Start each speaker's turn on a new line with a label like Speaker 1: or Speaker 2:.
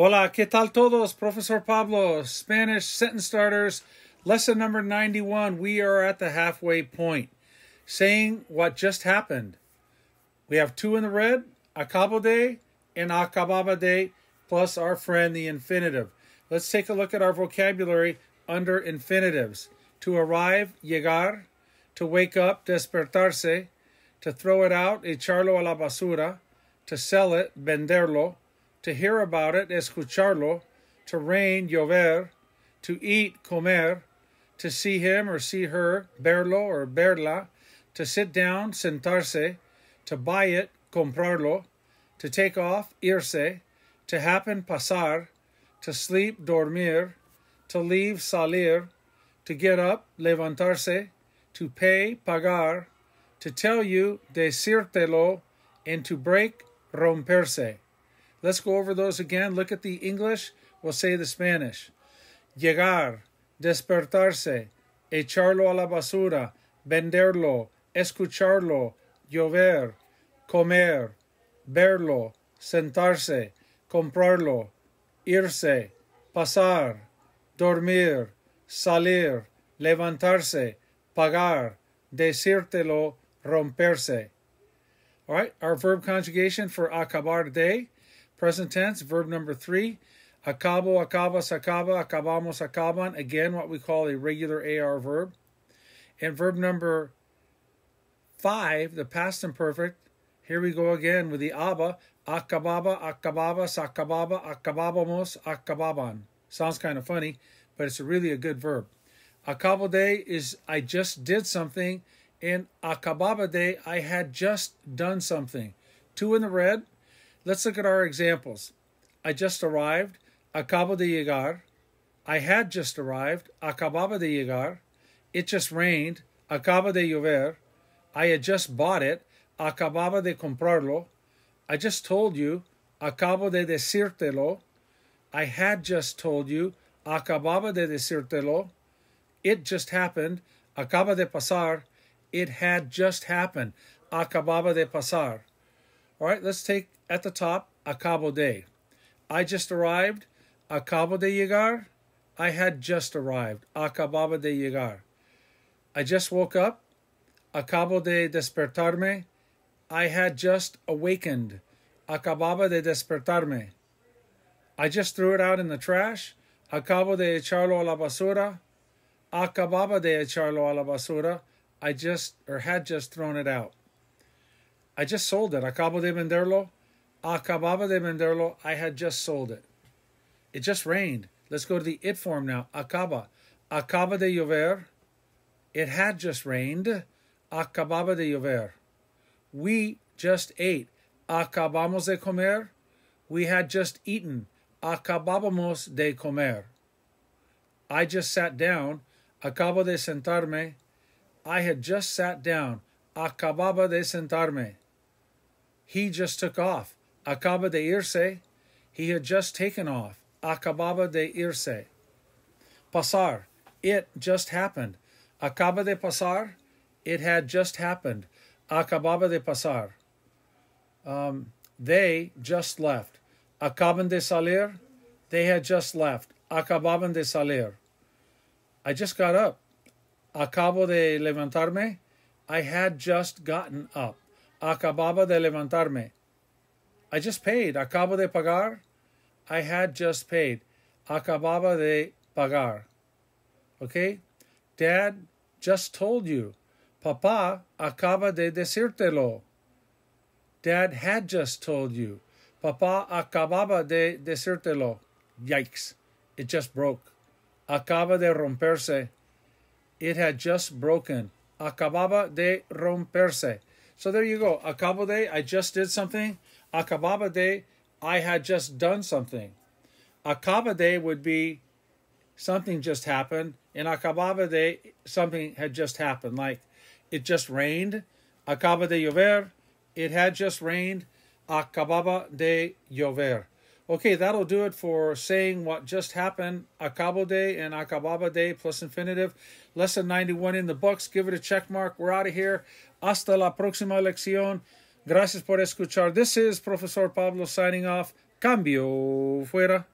Speaker 1: Hola, ¿qué tal todos? Professor Pablo, Spanish Sentence Starters, lesson number 91. We are at the halfway point. Saying what just happened. We have two in the red, acabo de and acababa de, plus our friend the infinitive. Let's take a look at our vocabulary under infinitives. To arrive, llegar. To wake up, despertarse. To throw it out, echarlo a la basura. To sell it, venderlo to hear about it, escucharlo, to rain, llover, to eat, comer, to see him or see her, verlo or verla, to sit down, sentarse, to buy it, comprarlo, to take off, irse, to happen, pasar, to sleep, dormir, to leave, salir, to get up, levantarse, to pay, pagar, to tell you, decírtelo, and to break, romperse. Let's go over those again. Look at the English. We'll say the Spanish. Llegar, despertarse, echarlo a la basura, venderlo, escucharlo, llover, comer, verlo, sentarse, comprarlo, irse, pasar, dormir, salir, levantarse, pagar, decírtelo, romperse. All right, our verb conjugation for acabar de Present tense, verb number three, acabo, acabas, acaba, acabamos, acaban. Again, what we call a regular AR verb. And verb number five, the past imperfect. Here we go again with the aba, acababa, acababas, acababa, acababamos, acababan. Sounds kind of funny, but it's really a good verb. Acabo de is I just did something, and acababa de I had just done something. Two in the red. Let's look at our examples. I just arrived, acabo de llegar. I had just arrived, acababa de llegar. It just rained, acaba de llover. I had just bought it, acababa de comprarlo. I just told you, acabo de decírtelo. I had just told you, acababa de decírtelo. It just happened, acaba de pasar. It had just happened, acababa de pasar. All right, let's take at the top a Cabo de. I just arrived. A Cabo de Llegar. I had just arrived. Acababa de llegar. I just woke up. Acabo de despertarme. I had just awakened. Acababa de despertarme. I just threw it out in the trash. Acabo de echarlo a la basura. Acababa de echarlo a la basura. I just or had just thrown it out. I just sold it. Acabo de venderlo. Acababa de venderlo. I had just sold it. It just rained. Let's go to the it form now. Acaba. Acaba de llover. It had just rained. Acababa de llover. We just ate. Acabamos de comer. We had just eaten. Acabábamos de comer. I just sat down. Acabo de sentarme. I had just sat down. Acababa de sentarme. He just took off. Acaba de Irse. He had just taken off. Acababa de Irse. Pasar. It just happened. Acaba de Pasar. It had just happened. Acababa de Pasar. Um, they just left. Acaban de Salir. They had just left. Acababan de salir. I just got up. Acabo de levantarme. I had just gotten up. Acababa de levantarme. I just paid. Acabo de pagar. I had just paid. Acababa de pagar. Okay? Dad just told you. Papa acaba de decírtelo. Dad had just told you. Papa acababa de decírtelo. Yikes. It just broke. Acaba de romperse. It had just broken. Acababa de romperse. So there you go. Akabo day, I just did something. Akababa day, I had just done something. Akaba day would be something just happened. In Akababa day, something had just happened. Like it just rained. Acaba de llover. It had just rained. Acababa de llover. Okay, that'll do it for saying what just happened. Acabo Day and Acababa Day plus infinitive. Lesson 91 in the books. Give it a check mark. We're out of here. Hasta la próxima lección. Gracias por escuchar. This is Professor Pablo signing off. Cambio fuera.